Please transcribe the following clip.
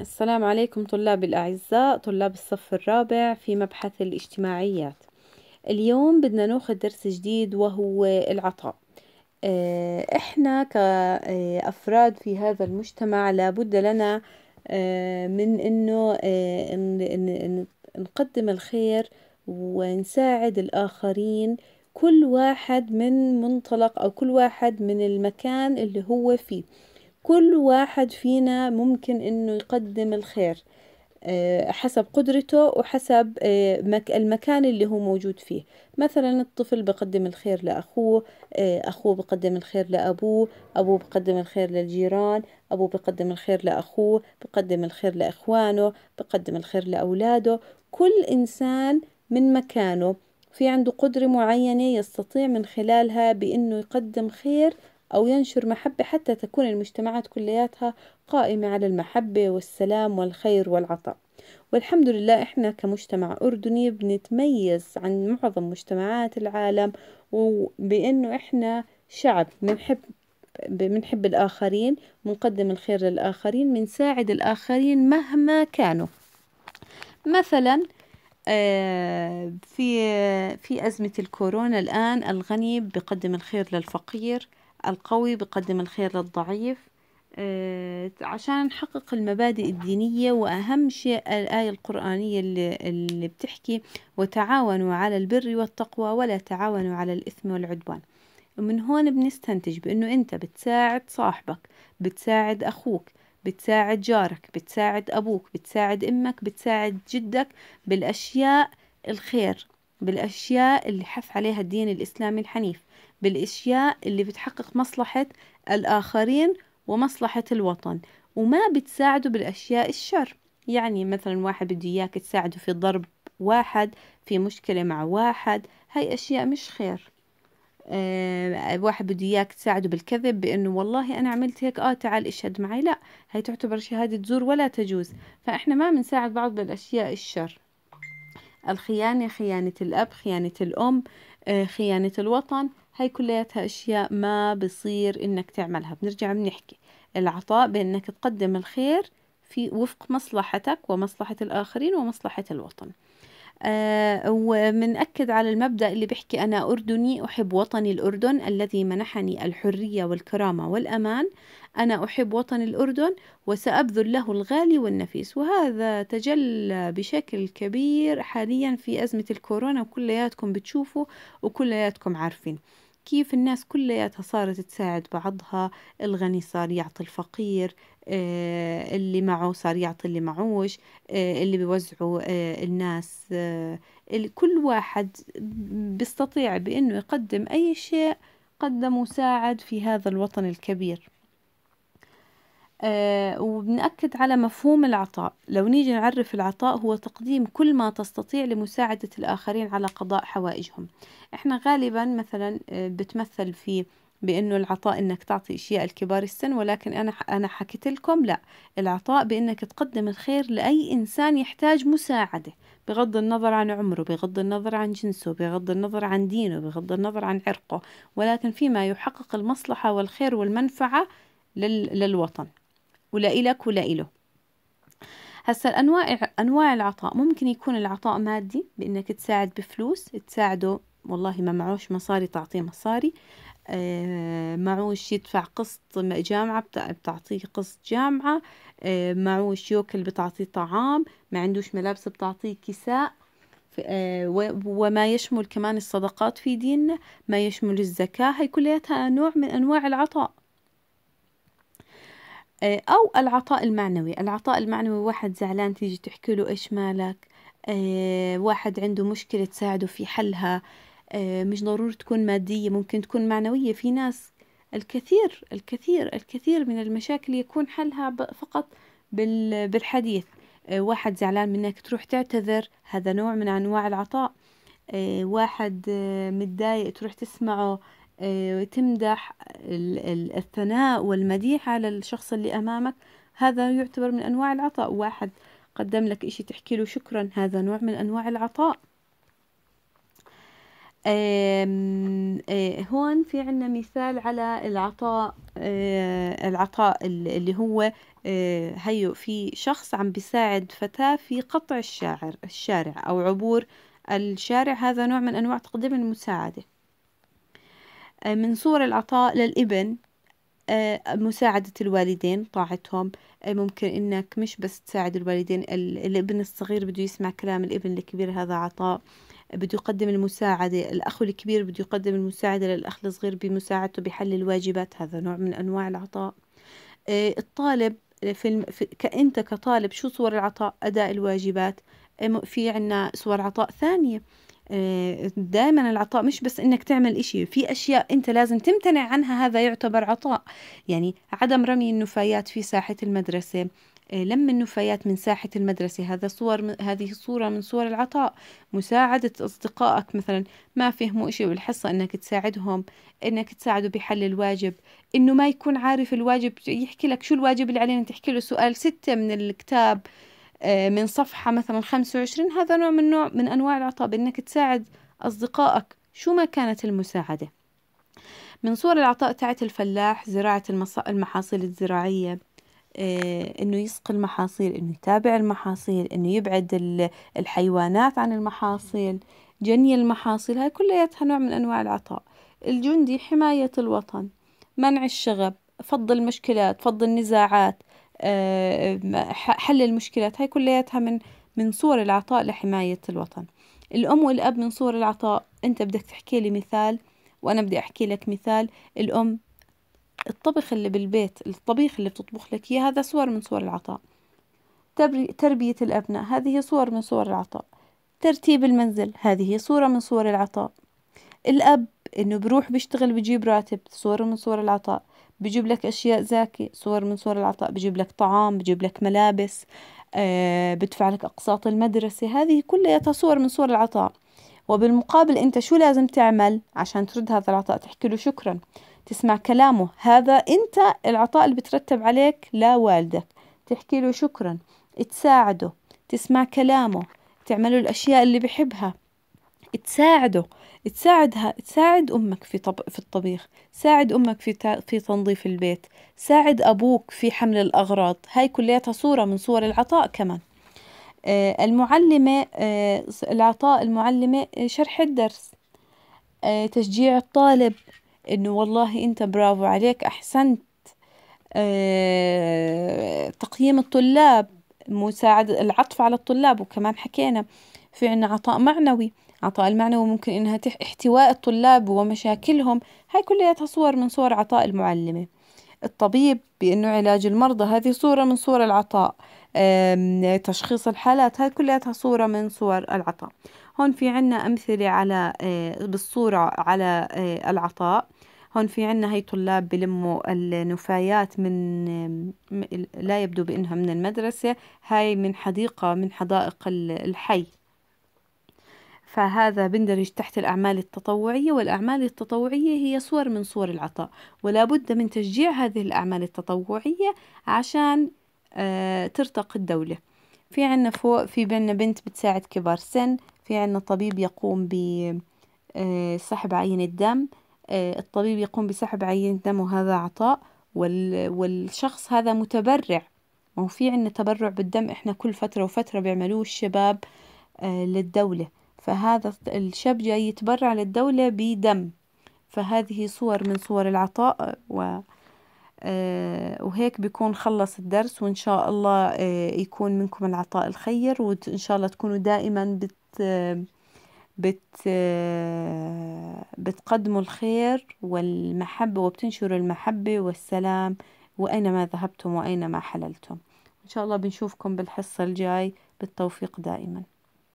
السلام عليكم طلاب الأعزاء طلاب الصف الرابع في مبحث الاجتماعيات اليوم بدنا ناخذ درس جديد وهو العطاء آه، احنا كأفراد في هذا المجتمع لابد لنا آه، من انه آه، نقدم الخير ونساعد الآخرين كل واحد من منطلق أو كل واحد من المكان اللي هو فيه كل واحد فينا ممكن انه يقدم الخير آه، حسب قدرته وحسب آه، المكان اللي هو موجود فيه مثلا الطفل بقدم الخير لأخوه آه، أخوه بقدم الخير لأبوه أبوه بقدم الخير للجيران أبوه بقدم الخير لأخوه بقدم الخير لإخوانه بقدم الخير لأولاده كل إنسان من مكانه في عنده قدرة معينة يستطيع من خلالها بأنه يقدم خير أو ينشر محبة حتى تكون المجتمعات كلياتها قائمة على المحبة والسلام والخير والعطاء والحمد لله إحنا كمجتمع أردني بنتميز عن معظم مجتمعات العالم وبأنه إحنا شعب بنحب بنحب الآخرين بنقدم الخير للآخرين بنساعد الآخرين مهما كانوا مثلا آه، في آه، في أزمة الكورونا الآن الغني بقدم الخير للفقير القوي بقدم الخير للضعيف آه، عشان نحقق المبادئ الدينية وأهم شيء الآية القرآنية اللي, اللي بتحكي وتعاونوا على البر والتقوى ولا تعاونوا على الإثم والعدوان ومن هون بنستنتج بأنه أنت بتساعد صاحبك بتساعد أخوك بتساعد جارك بتساعد أبوك بتساعد أمك بتساعد جدك بالأشياء الخير بالأشياء اللي حث عليها الدين الإسلامي الحنيف بالأشياء اللي بتحقق مصلحة الآخرين ومصلحة الوطن وما بتساعده بالأشياء الشر يعني مثلا واحد بده إياك تساعده في ضرب واحد في مشكلة مع واحد هاي أشياء مش خير أه واحد بده اياك تساعده بالكذب بانه والله انا عملت هيك اه تعال اشهد معي لا هاي تعتبر شهاده زور ولا تجوز فاحنا ما بنساعد بعض بالاشياء الشر الخيانه خيانه الاب خيانه الام آه، خيانه الوطن هاي كلياتها أشياء ما بصير إنك تعملها بنرجع بنحكي العطاء بإنك تقدم الخير في وفق مصلحتك ومصلحة الآخرين ومصلحة الوطن آه ومنأكد على المبدأ اللي بيحكي أنا أردني أحب وطني الأردن الذي منحني الحرية والكرامة والأمان أنا أحب وطني الأردن وسأبذل له الغالي والنفيس وهذا تجلى بشكل كبير حاليا في أزمة الكورونا وكلياتكم بتشوفوا وكلياتكم عارفين كيف الناس كلياتها صارت تساعد بعضها الغني صار يعطي الفقير آه، اللي معه صار يعطي اللي معوش آه، اللي بيوزعوا آه، الناس كل واحد بيستطيع بأنه يقدم أي شيء قدم وساعد في هذا الوطن الكبير آه، وبنأكد على مفهوم العطاء لو نيجي نعرف العطاء هو تقديم كل ما تستطيع لمساعدة الآخرين على قضاء حوائجهم احنا غالبا مثلا آه، بتمثل في بأنه العطاء إنك تعطي أشياء لكبار السن ولكن أنا أنا حكيت لكم لا العطاء بأنك تقدم الخير لأي إنسان يحتاج مساعدة بغض النظر عن عمره بغض النظر عن جنسه بغض النظر عن دينه بغض النظر عن عرقه ولكن فيما يحقق المصلحة والخير والمنفعة للوطن ولا إلك ولا إله هسا الأنواع أنواع العطاء ممكن يكون العطاء مادي بإنك تساعد بفلوس تساعده والله ما معوش مصاري تعطيه مصاري آه معوش يدفع قسط جامعة بتعطيه قسط جامعة آه معوش يوكل بتعطيه طعام ما عندوش ملابس بتعطيه كساء آه وما يشمل كمان الصدقات في ديننا ما يشمل الزكاة هي كلها نوع من أنواع العطاء آه، أو العطاء المعنوي العطاء المعنوي واحد زعلان تيجي تحكي له إيش مالك آه، واحد عنده مشكلة تساعده في حلها آه، مش ضروري تكون مادية ممكن تكون معنوية في ناس الكثير الكثير الكثير من المشاكل يكون حلها فقط بالحديث واحد زعلان منك تروح تعتذر هذا نوع من أنواع العطاء واحد متضايق تروح تسمعه آه، تمدح الثناء والمديح على الشخص اللي أمامك هذا يعتبر من أنواع العطاء واحد قدم لك إشي تحكي له شكرا هذا نوع من أنواع العطاء آه، هون في عنا مثال على العطاء آه، العطاء اللي هو هيو في شخص عم بيساعد فتاة في قطع الشاعر الشارع أو عبور الشارع هذا نوع من أنواع تقديم المساعدة آه، من صور العطاء للابن آه، مساعدة الوالدين طاعتهم آه، ممكن انك مش بس تساعد الوالدين الابن الصغير بده يسمع كلام الابن الكبير هذا عطاء بده يقدم المساعدة الأخ الكبير بده يقدم المساعدة للأخ الصغير بمساعدته بحل الواجبات هذا نوع من أنواع العطاء الطالب في الم... في... أنت كطالب شو صور العطاء أداء الواجبات في عنا صور عطاء ثانية آه، دائما العطاء مش بس انك تعمل اشي في اشياء انت لازم تمتنع عنها هذا يعتبر عطاء يعني عدم رمي النفايات في ساحة المدرسة آه، لم النفايات من ساحة المدرسة هذا صور هذه صورة من صور العطاء مساعدة أصدقائك مثلا ما فهموا إشي بالحصة إنك تساعدهم إنك تساعده بحل الواجب إنه ما يكون عارف الواجب يحكي لك شو الواجب اللي علينا تحكي له سؤال ستة من الكتاب آه، من صفحة مثلا 25 هذا نوع من نوع من أنواع العطاء بأنك تساعد أصدقائك شو ما كانت المساعدة من صور العطاء تاعت الفلاح زراعة المص... المحاصيل الزراعية آه، انه يسقي المحاصيل انه يتابع المحاصيل انه يبعد الحيوانات عن المحاصيل جني المحاصيل هاي كلياتها نوع من انواع العطاء الجندي حماية الوطن منع الشغب فض المشكلات فض النزاعات آه، حل المشكلات هاي كلياتها من من صور العطاء لحماية الوطن الأم والأب من صور العطاء أنت بدك تحكي لي مثال وأنا بدي أحكي لك مثال الأم الطبخ اللي بالبيت الطبيخ اللي بتطبخ لك إياه هذا صور من صور العطاء تربية الأبناء هذه صور من صور العطاء ترتيب المنزل هذه صورة من صور العطاء الأب إنه بروح بيشتغل بجيب راتب صورة من صور العطاء بجيب لك أشياء زاكية صور من صور العطاء بجيب لك طعام بجيب لك ملابس آه بدفع لك أقساط المدرسة هذه كلها صور من صور العطاء وبالمقابل أنت شو لازم تعمل عشان ترد هذا العطاء تحكي له شكرا تسمع كلامه هذا أنت العطاء اللي بترتب عليك لا والدك تحكي له شكرا تساعده تسمع كلامه تعمله الأشياء اللي بحبها تساعده تساعدها تساعد أمك في طب في الطبيخ ساعد أمك في ت... في تنظيف البيت ساعد أبوك في حمل الأغراض هاي كلياتها صورة من صور العطاء كمان آه المعلمة آه العطاء المعلمة آه، شرح الدرس آه تشجيع الطالب إنه والله أنت برافو عليك أحسنت آه، تقييم الطلاب مساعدة العطف على الطلاب وكمان حكينا في عنا عطاء معنوي عطاء المعنوي ممكن إنها تح... احتواء الطلاب ومشاكلهم هاي كلها صور من صور عطاء المعلمة الطبيب بأنه علاج المرضى هذه صورة من صور العطاء تشخيص الحالات هاي كلها صورة من صور العطاء هون في عنا أمثلة على آه، بالصورة على آه، العطاء هون في عنا هي طلاب بلموا النفايات من لا يبدو بأنها من المدرسة هاي من حديقة من حدائق الحي فهذا بندرج تحت الأعمال التطوعية والأعمال التطوعية هي صور من صور العطاء ولا بد من تشجيع هذه الأعمال التطوعية عشان آه، ترتقي الدولة في عنا فوق في بيننا بنت بتساعد كبار سن في عنا طبيب يقوم بسحب آه، عينة دم آه، الطبيب يقوم بسحب عينة دم وهذا عطاء والشخص هذا متبرع وفي عنا تبرع بالدم احنا كل فترة وفترة بيعملوه الشباب للدولة فهذا الشاب جاي يتبرع للدولة بدم فهذه صور من صور العطاء و آه، وهيك بيكون خلص الدرس وإن شاء الله آه، يكون منكم العطاء الخير وإن شاء الله تكونوا دائما بت بت آه، بتقدموا الخير والمحبة وبتنشروا المحبة والسلام وأينما ذهبتم وأينما حللتم إن شاء الله بنشوفكم بالحصة الجاي بالتوفيق دائماً